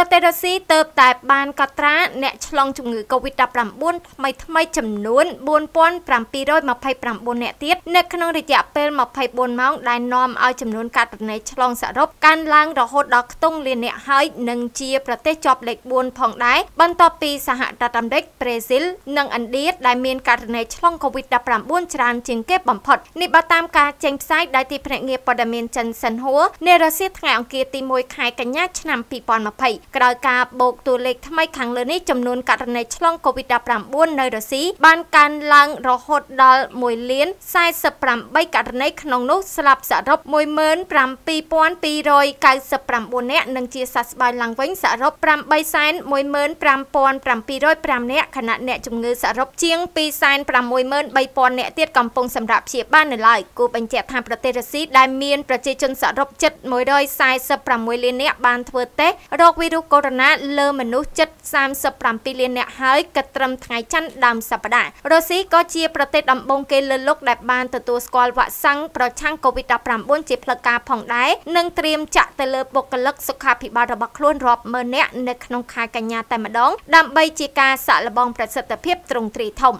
ប្រទេសរុស្ស៊ីទៅតែបានកត់ត្រាអ្នកឆ្លងជំងឺ Covid-19 ថ្មីថ្មីចំនួន4729អ្នកទៀតនៅក្នុងរយៈពេល24ម៉ោងដែលនាំឲ្យចំនួនករណីឆ្លងសរុបកើនឡើងរហូតដល់ខ្ទង់លានអ្នកហើយនិងជាប្រទេសជាប់លេខ4ផងដែរបន្ទាប់ពីសហរដ្ឋអាមេរិកប្រេស៊ីលនិងឥណ្ឌាដែលមានករណីឆ្លង Covid-19 ច្រើនជាងគេបំផុតនេះបើតាមការចេញផ្សាយដោយទីភ្នាក់ងារព័ត៌មានចិនសិនហួរនារសៀលថ្ងៃអង្គារទី1ខែកញ្ញាឆ្នាំ2020ក្រោយការបូកតួលេខថ្មីខាងលើនេះចំនួនករណីឆ្លង COVID-19 នៅរុស្ស៊ីបានកើនឡើងរហូតដល់1លាន48ករណីក្នុងនោះស្លាប់សរុប17299នាក់និងជាសះស្បើយឡើងវិញសរុប815,705នាក់ខណៈអ្នកជំងឺសរុបជាង263,000នាក់ទៀតកំពុងសម្រាប់ព្យាបាលនៅឡើយគូបញ្ជាក់ថាប្រទេសរុស្ស៊ីដែលមានប្រជាជនសរុបជិត146លាននាក់បានធ្វើតេស្តរោគវីរុសវីកូវីដ -19 លើមនុស្សជិត37លាននាក់ហើយកិត្តិត្រឹមថ្ងៃច័ន្ទដើមសប្តាហ៍រុស្ស៊ីក៏ជាប្រទេសដំបូងគេលើលោកដែលបានទទួលស្គាល់វ៉ាក់សាំងប្រឆាំងកូវីដ -19 ជាផ្លូវការផងដែរនិងត្រៀមចាក់ទៅលើបុគ្គលិកសុខាភិបាលរបស់ខ្លួនរាប់ម៉ឺននាក់នៅក្នុងខែកញ្ញាតែម្ដង ដើម្បីជាការសាក់លបងប្រសិទ្ធភាពទ្រង់ទ្រីធំ